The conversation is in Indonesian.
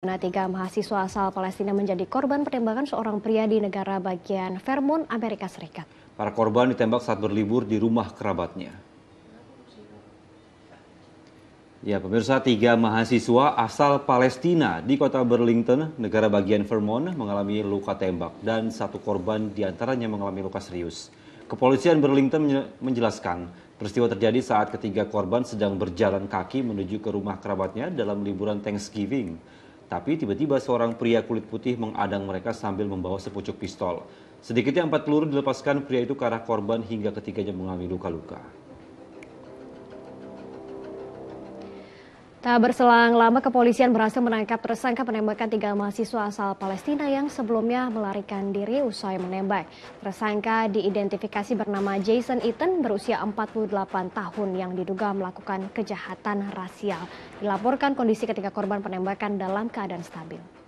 Nah, tiga mahasiswa asal Palestina menjadi korban penembakan seorang pria di negara bagian Vermont, Amerika Serikat. Para korban ditembak saat berlibur di rumah kerabatnya. Ya, pemirsa, tiga mahasiswa asal Palestina di kota Burlington, negara bagian Vermont, mengalami luka tembak dan satu korban diantaranya mengalami luka serius. Kepolisian Burlington menjelaskan peristiwa terjadi saat ketiga korban sedang berjalan kaki menuju ke rumah kerabatnya dalam liburan Thanksgiving. Tapi tiba-tiba seorang pria kulit putih mengadang mereka sambil membawa sepucuk pistol. Sedikitnya empat peluru dilepaskan pria itu ke arah korban hingga ketiganya mengalami luka-luka. Tak berselang lama kepolisian berhasil menangkap tersangka penembakan tiga mahasiswa asal Palestina yang sebelumnya melarikan diri usai menembak. Tersangka diidentifikasi bernama Jason Eaton berusia 48 tahun yang diduga melakukan kejahatan rasial. Dilaporkan kondisi ketika korban penembakan dalam keadaan stabil.